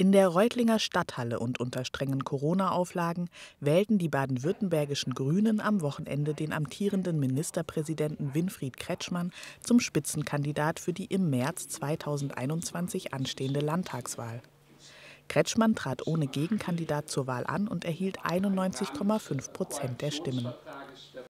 In der Reutlinger Stadthalle und unter strengen Corona-Auflagen wählten die baden-württembergischen Grünen am Wochenende den amtierenden Ministerpräsidenten Winfried Kretschmann zum Spitzenkandidat für die im März 2021 anstehende Landtagswahl. Kretschmann trat ohne Gegenkandidat zur Wahl an und erhielt 91,5 Prozent der Stimmen.